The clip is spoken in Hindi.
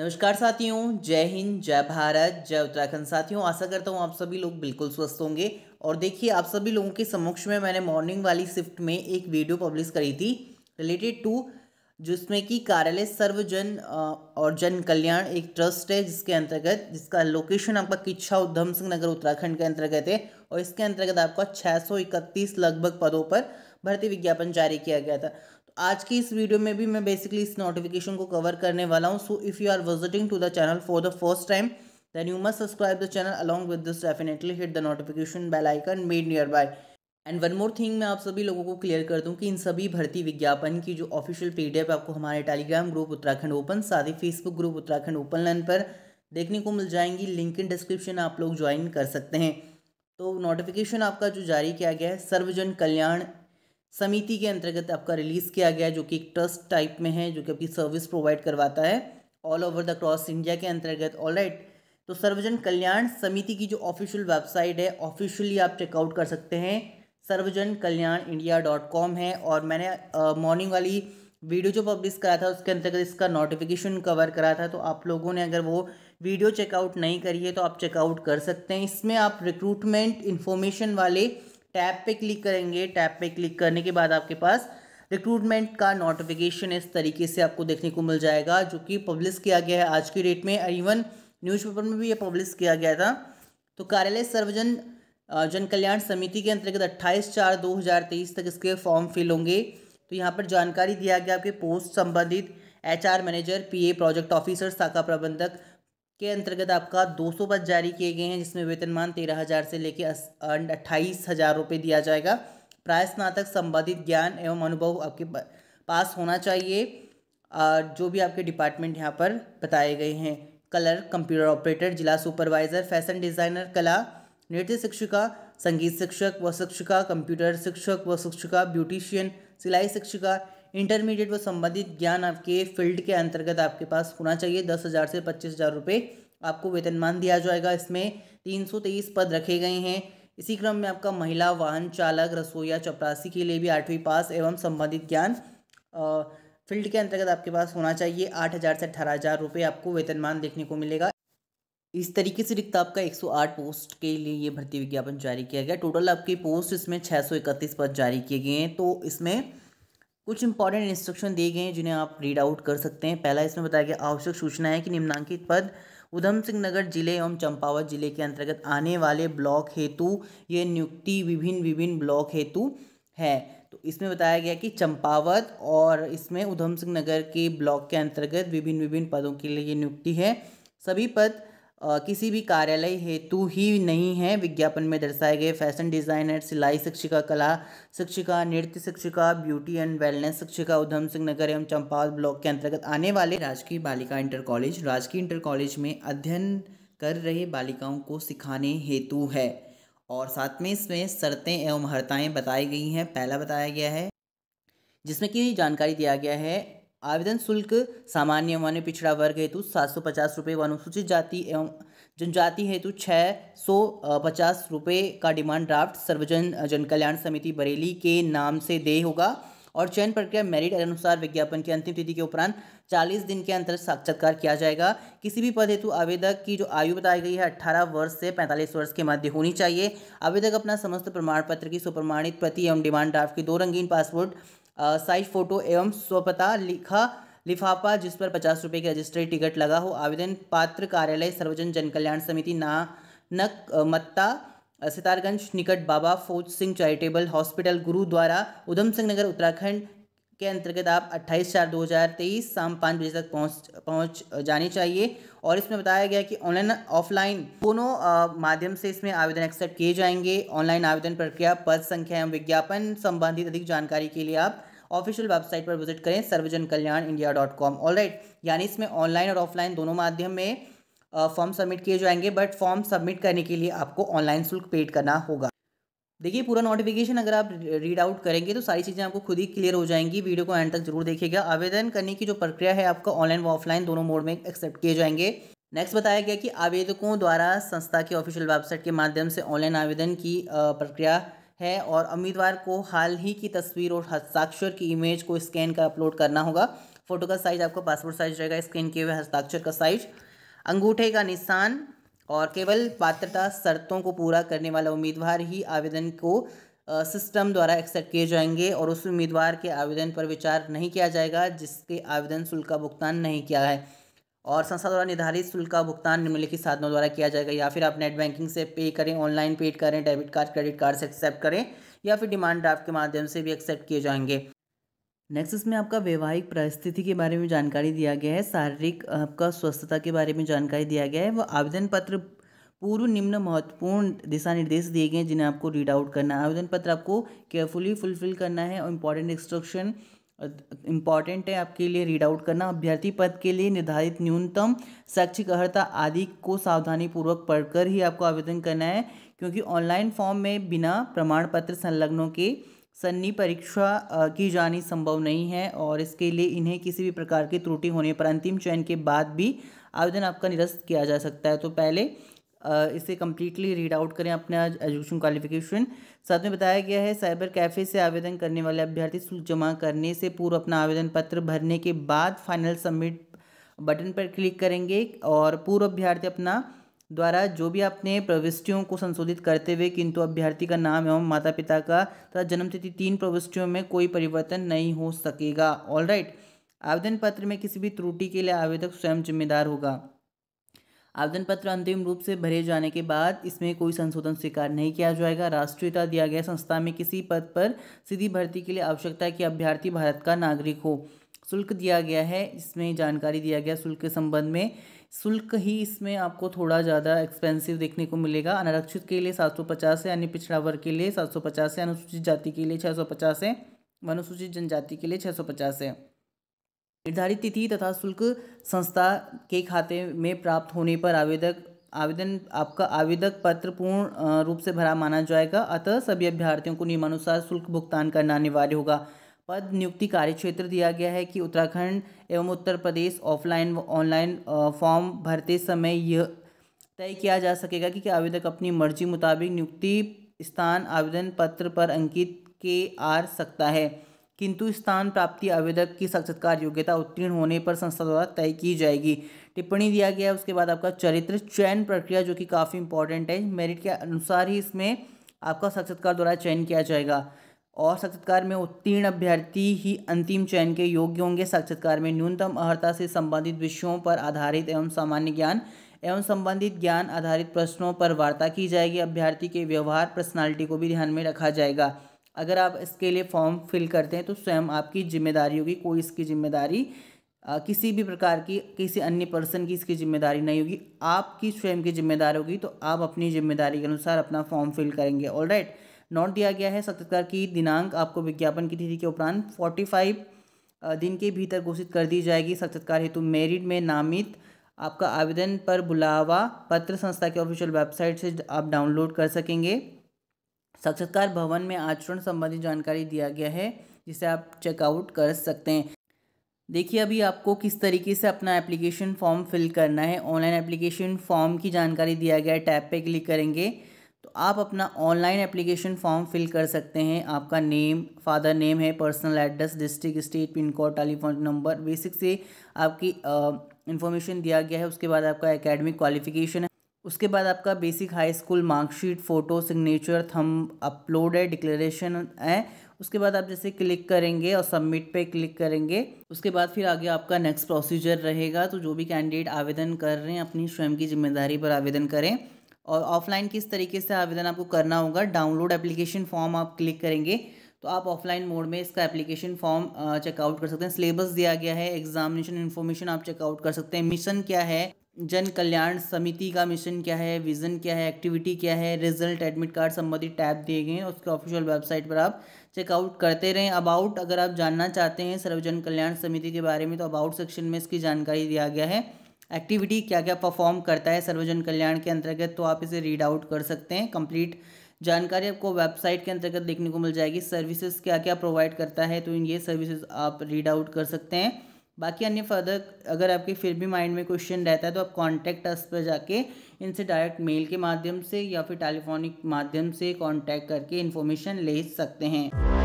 नमस्कार साथियों जय हिंद जय भारत जय उत्तराखंड साथियों आशा करता हूँ आप सभी लोग बिल्कुल स्वस्थ होंगे और देखिए आप सभी लोगों के समक्ष में मैंने मॉर्निंग वाली शिफ्ट में एक वीडियो पब्लिश करी थी रिलेटेड टू जिसमें कि कार्यालय सर्वजन और जन कल्याण एक ट्रस्ट है जिसके अंतर्गत जिसका लोकेशन आपका किच्छा उद्धम सिंह नगर उत्तराखंड के अंतर्गत है और इसके अंतर्गत आपका छः लगभग पदों पर भर्ती विज्ञापन जारी किया गया था आज की इस वीडियो में भी मैं बेसिकली इस नोटिफिकेशन को कवर करने वाला हूँ so if you are visiting to the channel for the first time you must subscribe the channel along with this definitely hit the notification bell icon made near by and one more thing मैं आप सभी लोगों को क्लियर कर दूं कि इन सभी भर्ती विज्ञापन की जो ऑफिशियल पीडीएफ आपको हमारे टेलीग्राम ग्रुप उत्तराखंड ओपन साथ ही Facebook group Uttarakhand open line पर देखने को मिल जाएंगी लिंक इन डिस्क्रिप्शन आप लोग ज्वाइन कर सकते हैं तो नोटिफिकेशन आपका जो जारी किया गया है सर्वजन कल्याण समिति के अंतर्गत आपका रिलीज़ किया गया जो कि एक ट्रस्ट टाइप में है जो कि आपकी सर्विस प्रोवाइड करवाता है all over the cross India के अंतर्गत ऑल राइट तो सर्वजन कल्याण समिति की जो ऑफिशियल वेबसाइट है ऑफिशियली आप चेकआउट कर सकते हैं सर्वजन कल्याण इंडिया डॉट कॉम है और मैंने मॉर्निंग वाली वीडियो जो पब्लिश करा था उसके अंतर्गत इसका नोटिफिकेशन कवर करा था तो आप लोगों ने अगर वो वीडियो चेकआउट नहीं करी है तो आप चेकआउट कर सकते हैं इसमें आप रिक्रूटमेंट इन्फॉर्मेशन वाले टैब पे क्लिक करेंगे टैब पे क्लिक करने के बाद आपके पास रिक्रूटमेंट का नोटिफिकेशन इस तरीके से आपको देखने को मिल जाएगा जो कि पब्लिश किया गया है आज की डेट में इवन न्यूज़पेपर में भी ये पब्लिश किया गया था तो कार्यालय सर्वजन जन कल्याण समिति के अंतर्गत 28 चार 2023 तक इसके फॉर्म फिल होंगे तो यहाँ पर जानकारी दिया गया आपके पोस्ट संबंधित HR manager PA project officer शाखा प्रबंधक के अंतर्गत आपका 200 पद जारी किए गए हैं जिसमें वेतनमान तेरह हज़ार से लेकर अट्ठाईस हज़ार रुपये दिया जाएगा प्राय स्नातक संबंधित ज्ञान एवं अनुभव आपके पास होना चाहिए जो भी आपके डिपार्टमेंट यहाँ पर बताए गए हैं कलर कंप्यूटर ऑपरेटर जिला सुपरवाइज़र फैशन डिज़ाइनर कला नृत्य शिक्षिका संगीत शिक्षक व शिक्षिका कंप्यूटर शिक्षक व शिक्षिका ब्यूटिशियन सिलाई शिक्षिका इंटरमीडिएट व संबंधित ज्ञान आपके फील्ड के अंतर्गत आपके पास होना चाहिए दस हज़ार से पच्चीस हज़ार रुपये आपको वेतनमान दिया जाएगा इसमें तीन सौ तेईस पद रखे गए हैं इसी क्रम में आपका महिला वाहन चालक रसोईया चपरासी के लिए भी आठवीं पास एवं संबंधित ज्ञान फील्ड के अंतर्गत आपके पास होना चाहिए आठ हज़ार से अठारह हज़ार रुपये आपको वेतनमान देखने को मिलेगा इस तरीके से रिक्त आपका 108 पोस्ट के लिए ये भर्ती विज्ञापन जारी किया गया टोटल आपकी पोस्ट इसमें इकतीस पद जारी किए गए हैं तो इसमें कुछ इंपॉर्टेंट इंस्ट्रक्शन दिए गए हैं जिन्हें आप रीड आउट कर सकते हैं पहला इसमें बताया गया आवश्यक सूचना है कि निम्नांकित पद उधम सिंह नगर जिले एवं चंपावत जिले के अंतर्गत आने वाले ब्लॉक हेतु ये नियुक्ति विभिन्न विभिन्न ब्लॉक हेतु है तो इसमें बताया गया कि चंपावत और इसमें उधम सिंह नगर के ब्लॉक के अंतर्गत विभिन्न विभिन्न पदों के लिए ये नियुक्ति है सभी पद किसी भी कार्यालय हेतु ही नहीं है विज्ञापन में दर्शाए गए फैशन डिज़ाइनर सिलाई शिक्षिका कला शिक्षिका नृत्य शिक्षिका ब्यूटी एंड वेलनेस शिक्षिका उधम सिंह नगर एवं चंपावत ब्लॉक के अंतर्गत आने वाले राजकीय बालिका इंटर कॉलेज राजकीय इंटर कॉलेज में अध्ययन कर रहे बालिकाओं को सिखाने हेतु है और साथ में इसमें शर्तें एवं हर्ताएँ बताई गई हैं पहला बताया गया है जिसमें कि जानकारी दिया गया है आवेदन शुल्क सामान्य मान्य पिछड़ा वर्ग हेतु सात सौ पचास रुपये व अनुसूचित जाति एवं जनजाति हेतु छः सौ पचास रुपये का डिमांड ड्राफ्ट सर्वजन जन कल्याण समिति बरेली के नाम से दे होगा और चयन प्रक्रिया मेरिट अनुसार विज्ञापन की अंतिम तिथि के उपरांत चालीस दिन के अंतर साक्षात्कार किया जाएगा किसी भी पद हेतु आवेदक की जो आयु बताई गई है अट्ठारह वर्ष से पैंतालीस वर्ष के मध्य होनी चाहिए आवेदक अपना समस्त प्रमाण पत्र की सुप्रमाणित प्रति एवं डिमांड ड्राफ्ट की दो रंगीन पासपोर्ट साइज फ़ोटो एवं स्वपता लिखा लिफाफा जिस पर पचास रुपये की रजिस्ट्री टिकट लगा हो आवेदन पात्र कार्यालय सर्वजन जन कल्याण समिति नानक मत्ता सितारगंज निकट बाबा फौज सिंह चैरिटेबल हॉस्पिटल गुरु द्वारा उधम सिंह नगर उत्तराखंड के अंतर्गत आप 28 चार 2023 शाम पाँच बजे तक पहुंच पहुंच जानी चाहिए और इसमें बताया गया कि ऑनलाइन ऑफलाइन दोनों माध्यम से इसमें आवेदन एक्सेप्ट किए जाएंगे ऑनलाइन आवेदन प्रक्रिया पद संख्या एवं विज्ञापन संबंधित अधिक जानकारी के लिए आप ऑफिशियल वेबसाइट पर विजिट करें Sarvajan Kalyan India dot com all यानी इसमें ऑनलाइन और ऑफलाइन दोनों माध्यम में फॉर्म सबमिट किए जाएंगे बट फॉर्म सबमिट करने के लिए आपको ऑनलाइन शुल्क पेड करना होगा देखिए पूरा नोटिफिकेशन अगर आप रीड आउट करेंगे तो सारी चीज़ें आपको खुद ही क्लियर हो जाएंगी वीडियो को एंड तक जरूर देखिएगा आवेदन करने की जो प्रक्रिया है आपका ऑनलाइन व ऑफलाइन दोनों मोड में एक्सेप्ट किए जाएंगे नेक्स्ट बताया गया कि आवेदकों द्वारा संस्था के ऑफिशियल वेबसाइट के माध्यम से ऑनलाइन आवेदन की प्रक्रिया है और उम्मीदवार को हाल ही की तस्वीर और हस्ताक्षर की इमेज को स्कैन कर अपलोड करना होगा फोटो का साइज आपका पासपोर्ट साइज रहेगा स्कैन किए हुए हस्ताक्षर का साइज अंगूठे का निशान और केवल पात्रता शर्तों को पूरा करने वाला उम्मीदवार ही आवेदन को सिस्टम द्वारा एक्सेप्ट किए जाएंगे और उस उम्मीदवार के आवेदन पर विचार नहीं किया जाएगा जिसके आवेदन शुल्क का भुगतान नहीं किया है और संस्था द्वारा निर्धारित शुल्क का भुगतान निम्नलिखित साधनों द्वारा किया जाएगा या फिर आप नेट बैंकिंग से पे करें ऑनलाइन पे करें डेबिट कार्ड क्रेडिट कार्ड से एक्सेप्ट करें या फिर डिमांड ड्राफ्ट के माध्यम से भी एक्सेप्ट किए जाएंगे नेक्स्ट इसमें आपका वैवाहिक परिस्थिति के बारे में जानकारी दिया गया है शारीरिक आपका स्वस्थता के बारे में जानकारी दिया गया है वो आवेदन पत्र पूर्व निम्न महत्वपूर्ण दिशा निर्देश दिए गए हैं जिन्हें आपको रीड आउट करना है आवेदन पत्र आपको केयरफुली फुलफिल करना है और इम्पॉर्टेंट इंस्ट्रक्शन इम्पॉर्टेंट है आपके लिए रीड आउट करना अभ्यर्थी पद के लिए निर्धारित न्यूनतम शैक्षिक अर्हता आदि को सावधानीपूर्वक पढ़कर ही आपको आवेदन करना है क्योंकि ऑनलाइन फॉर्म में बिना प्रमाण पत्र संलग्नों के सन्नी परीक्षा की जानी संभव नहीं है और इसके लिए इन्हें किसी भी प्रकार की त्रुटि होने पर अंतिम चयन के बाद भी आवेदन आपका निरस्त किया जा सकता है तो पहले इसे कम्प्लीटली रीड आउट करें अपना एजुकेशन क्वालिफिकेशन साथ में बताया गया है साइबर कैफ़े से आवेदन करने वाले अभ्यर्थी शुल्क जमा करने से पूर्व अपना आवेदन पत्र भरने के बाद फाइनल सबमिट बटन पर क्लिक करेंगे और पूर्व अभ्यर्थी अपना द्वारा जो भी आपने प्रविष्टियों को संशोधित करते हुए किंतु अभ्यर्थी का नाम एवं माता पिता का तथा जन्मतिथि तीन प्रविष्टियों में कोई परिवर्तन नहीं हो सकेगा ऑल राइट आवेदन पत्र में किसी भी त्रुटि के लिए आवेदक स्वयं जिम्मेदार होगा आवेदन पत्र अंतिम रूप से भरे जाने के बाद इसमें कोई संशोधन स्वीकार नहीं किया जाएगा राष्ट्रीयता दिया गया संस्था में किसी पद पर सीधी भर्ती के लिए आवश्यकता कि अभ्यर्थी भारत का नागरिक हो शुल्क दिया गया है इसमें जानकारी दिया गया शुल्क के संबंध में शुल्क ही इसमें आपको थोड़ा ज़्यादा एक्सपेंसिव देखने को मिलेगा अनारक्षित के लिए सात है अन्य पिछड़ा वर्ग के लिए सात है अनुसूचित जाति के लिए छः है अनुसूचित जनजाति के लिए छः है निर्धारित तिथि तथा शुल्क संस्था के खाते में प्राप्त होने पर आवेदक आवेदन आपका आवेदक पत्र पूर्ण रूप से भरा माना जाएगा अतः सभी अभ्यर्थियों को नियमानुसार शुल्क भुगतान करना अनिवार्य होगा पद नियुक्ति कार्य क्षेत्र दिया गया है कि उत्तराखंड एवं उत्तर प्रदेश ऑफलाइन व ऑनलाइन फॉर्म भरते समय यह तय किया जा सकेगा कि, कि आवेदक अपनी मर्जी मुताबिक नियुक्ति स्थान आवेदन पत्र पर अंकित के आर सकता है किंतु स्थान प्राप्ति आवेदक की साक्षात्कार योग्यता उत्तीर्ण होने पर संस्था द्वारा तय की जाएगी टिप्पणी दिया गया है उसके बाद आपका चरित्र चयन प्रक्रिया जो कि काफ़ी इंपॉर्टेंट है मेरिट के अनुसार ही इसमें आपका साक्षात्कार द्वारा चयन किया जाएगा और साक्षात्कार में उत्तीर्ण अभ्यर्थी ही अंतिम चयन के योग्य होंगे साक्षात्कार में न्यूनतम अर्हता से संबंधित विषयों पर आधारित एवं सामान्य ज्ञान एवं संबंधित ज्ञान आधारित प्रश्नों पर वार्ता की जाएगी अभ्यर्थी के व्यवहार पर्सनालिटी को भी ध्यान में रखा जाएगा अगर आप इसके लिए फॉर्म फिल करते हैं तो स्वयं आपकी जिम्मेदारी होगी कोई इसकी जिम्मेदारी किसी भी प्रकार की किसी अन्य पर्सन की इसकी जिम्मेदारी नहीं होगी आपकी स्वयं की जिम्मेदारी होगी तो आप अपनी जिम्मेदारी के अनुसार अपना फॉर्म फिल करेंगे ऑल राइट नोट दिया गया है सत्कार की दिनांक आपको विज्ञापन की तिथि के उपरांत फोर्टी फाइव दिन के भीतर घोषित कर दी जाएगी सत्कार हेतु मेरिट में नामित आपका आवेदन पर बुलावा पत्र संस्था के ऑफिशियल वेबसाइट से आप डाउनलोड कर सकेंगे साक्षात्कार भवन में आचरण संबंधी जानकारी दिया गया है जिसे आप चेकआउट कर सकते हैं देखिए अभी आपको किस तरीके से अपना एप्लीकेशन फॉर्म फिल करना है ऑनलाइन एप्लीकेशन फॉर्म की जानकारी दिया गया है टैब पे क्लिक करेंगे तो आप अपना ऑनलाइन एप्लीकेशन फॉर्म फिल कर सकते हैं आपका नेम फादर नेम है personal address district state pin code telephone number basic से आपकी इन्फॉर्मेशन दिया गया है उसके बाद आपका एकेडमिक क्वालिफिकेशन उसके बाद आपका basic high school marksheet photo signature thumb upload है डिक्लेरेशन है उसके बाद आप जैसे क्लिक करेंगे और सबमिट पे क्लिक करेंगे उसके बाद फिर आगे आपका नेक्स्ट प्रोसीजर रहेगा तो जो भी कैंडिडेट आवेदन कर रहे हैं अपनी स्वयं की जिम्मेदारी पर आवेदन करें और ऑफलाइन किस तरीके से आवेदन आपको करना होगा डाउनलोड एप्लीकेशन फॉर्म आप क्लिक करेंगे तो आप ऑफलाइन मोड में इसका एप्लीकेशन फॉर्म चेकआउट कर सकते हैं सिलेबस दिया गया है एग्जामिनेशन इन्फॉर्मेशन आप चेकआउट कर सकते हैं मिशन क्या है जन कल्याण समिति का मिशन क्या है विज़न क्या है एक्टिविटी क्या है रिजल्ट एडमिट कार्ड संबंधित टैब दिए गए हैं उसके ऑफिशियल वेबसाइट पर आप चेकआउट करते रहें अबाउट अगर आप जानना चाहते हैं सर्वजन कल्याण समिति के बारे में तो अबाउट सेक्शन में इसकी जानकारी दिया गया है एक्टिविटी क्या क्या परफॉर्म करता है सर्वजन कल्याण के अंतर्गत तो आप इसे रीड आउट कर सकते हैं कंप्लीट जानकारी आपको वेबसाइट के अंतर्गत देखने को मिल जाएगी सर्विसेज क्या क्या प्रोवाइड करता है तो ये सर्विसेज आप रीड आउट कर सकते हैं बाकी अन्य फर्दर अगर आपके फिर भी माइंड में क्वेश्चन रहता है तो आप कॉन्टैक्ट अस पर जाके इनसे डायरेक्ट मेल के माध्यम से या फिर टेलीफोनिक माध्यम से कॉन्टैक्ट करके इन्फॉर्मेशन ले सकते हैं